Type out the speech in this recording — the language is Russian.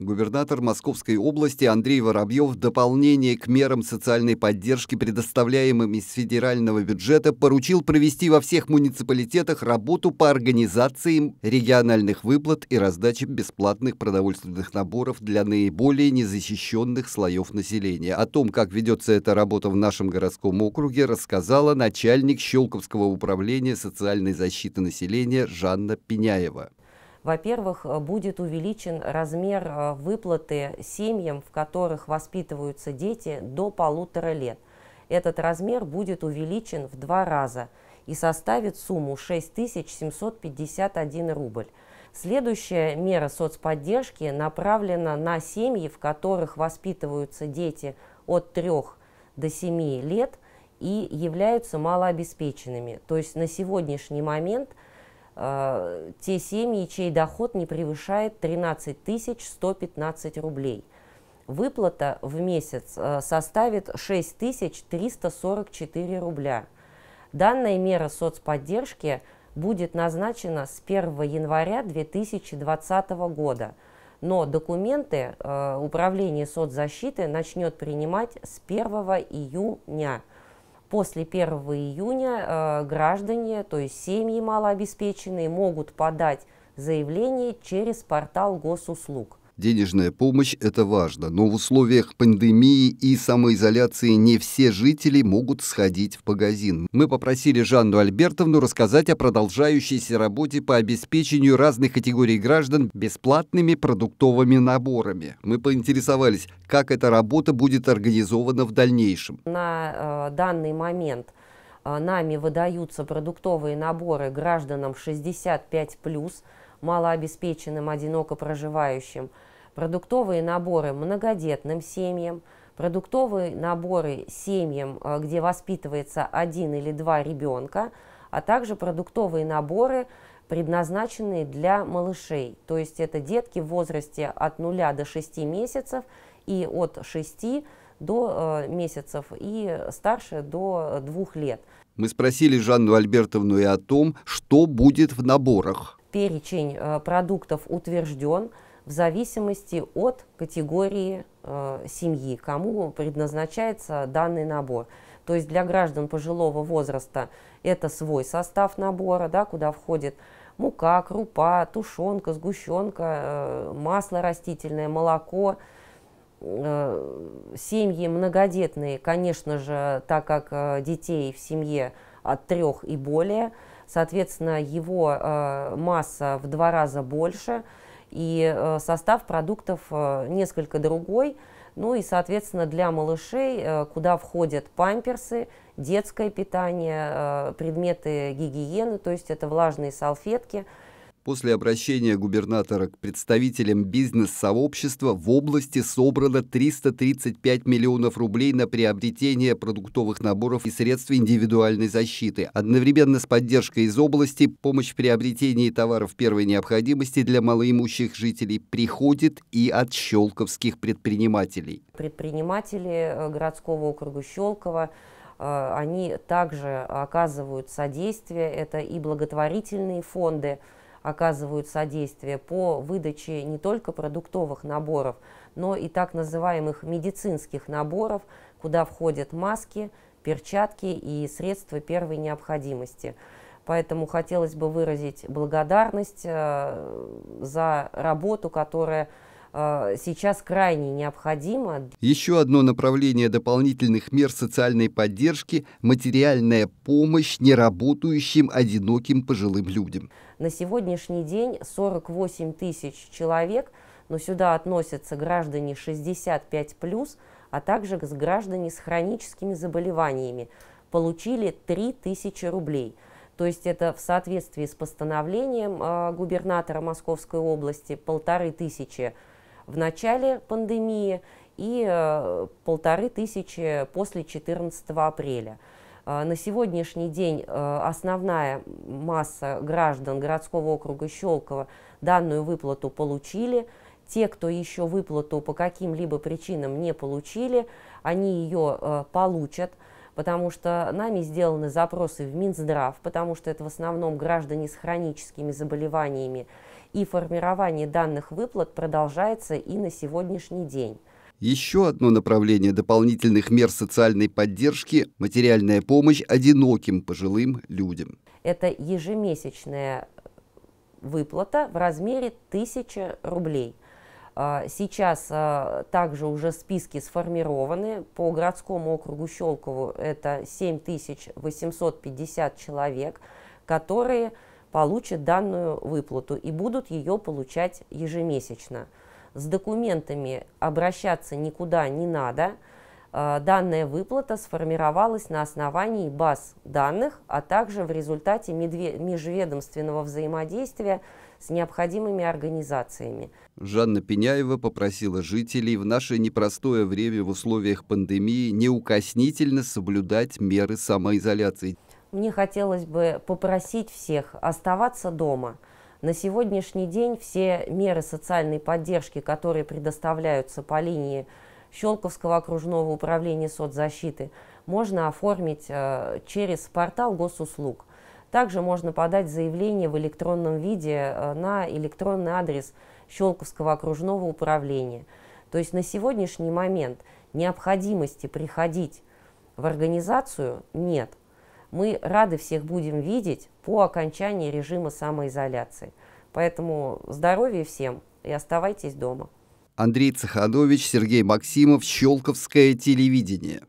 Губернатор Московской области Андрей Воробьев в дополнение к мерам социальной поддержки, предоставляемым из федерального бюджета, поручил провести во всех муниципалитетах работу по организации региональных выплат и раздаче бесплатных продовольственных наборов для наиболее незащищенных слоев населения. О том, как ведется эта работа в нашем городском округе, рассказала начальник Щелковского управления социальной защиты населения Жанна Пеняева. Во-первых, э, будет увеличен размер э, выплаты семьям, в которых воспитываются дети до полутора лет. Этот размер будет увеличен в два раза и составит сумму 6751 рубль. Следующая мера соцподдержки направлена на семьи, в которых воспитываются дети от 3 до 7 лет и являются малообеспеченными. То есть на сегодняшний момент – э, те семьи, чей доход не превышает 13 115 рублей. Выплата в месяц э, составит 344 рубля. Данная мера соцподдержки будет назначена с 1 января 2020 года, но документы э, Управление соцзащиты начнет принимать с 1 июня. После 1 июня э, граждане, то есть семьи малообеспеченные, могут подать заявление через портал госуслуг. Денежная помощь – это важно, но в условиях пандемии и самоизоляции не все жители могут сходить в магазин. Мы попросили Жанну Альбертовну рассказать о продолжающейся работе по обеспечению разных категорий граждан бесплатными продуктовыми наборами. Мы поинтересовались, как эта работа будет организована в дальнейшем. На э, данный момент э, нами выдаются продуктовые наборы гражданам 65+, малообеспеченным, одиноко проживающим, продуктовые наборы многодетным семьям, продуктовые наборы семьям, э, где воспитывается один или два ребенка, а также продуктовые наборы, предназначенные для малышей. То есть это детки в возрасте от 0 до 6 месяцев и от 6 до э, месяцев и старше до двух лет. Мы спросили Жанну Альбертовну и о том, что будет в наборах перечень э, продуктов утвержден в зависимости от категории э, семьи, кому предназначается данный набор. То есть для граждан пожилого возраста это свой состав набора, да, куда входит мука, крупа, тушенка, сгущенка, э, масло растительное, молоко. Э, семьи многодетные, конечно же, так как э, детей в семье от трех и более – соответственно, его э, масса в два раза больше, и э, состав продуктов э, несколько другой. Ну и, соответственно, для малышей, куда входят памперсы, детское питание, предметы гигиены, то есть это влажные салфетки – После обращения губернатора к представителям бизнес-сообщества в области собрано 335 миллионов рублей на приобретение продуктовых наборов и средств индивидуальной защиты. Одновременно с поддержкой из области помощь в приобретении товаров первой необходимости для малоимущих жителей приходит и от щелковских предпринимателей. Предприниматели э, городского округа Щелково, э, они также оказывают содействие. Это и благотворительные фонды – оказывают содействие по выдаче не только продуктовых наборов, но и так называемых медицинских наборов, куда входят маски, перчатки и средства первой необходимости. Поэтому хотелось бы выразить благодарность э, за работу, которая Э, сейчас крайне необходимо. Еще одно направление дополнительных мер социальной поддержки – материальная помощь неработающим одиноким пожилым людям. На сегодняшний день 48 тысяч человек, но сюда относятся граждане 65+, плюс, а также граждане с хроническими заболеваниями, получили 3 тысячи рублей – то есть это в соответствии с постановлением э, губернатора Московской области полторы тысячи в начале пандемии и э, полторы тысячи после 14 апреля. Э, на сегодняшний день э, основная масса граждан городского округа Щелково данную выплату получили. Те, кто еще выплату по каким-либо причинам не получили, они ее получат потому что нами сделаны запросы в Минздрав, потому что это в основном граждане с хроническими заболеваниями, и формирование данных выплат продолжается и на сегодняшний день. Еще одно направление дополнительных мер социальной поддержки – материальная помощь одиноким пожилым людям. Это ежемесячная выплата в размере 1000 рублей – а, сейчас а, также уже списки сформированы. По городскому округу Щелкову это 7850 человек, которые получат данную выплату и будут ее получать ежемесячно. С документами обращаться никуда не надо – Э, данная выплата сформировалась на основании баз данных, а также в результате межведомственного взаимодействия с необходимыми организациями. Жанна Пеняева попросила жителей в наше непростое время в условиях пандемии неукоснительно соблюдать меры самоизоляции. Мне хотелось бы попросить всех оставаться дома. На сегодняшний день все меры социальной поддержки, которые предоставляются по линии Щелковского окружного управления соцзащиты можно оформить э, через портал госуслуг. Также можно подать заявление в электронном виде э, на электронный адрес Щелковского окружного управления. То есть на сегодняшний момент необходимости приходить в организацию нет. Мы рады всех будем видеть по окончании режима самоизоляции. Поэтому здоровья всем и оставайтесь дома. Андрей Цеханович, Сергей Максимов, Щелковское телевидение.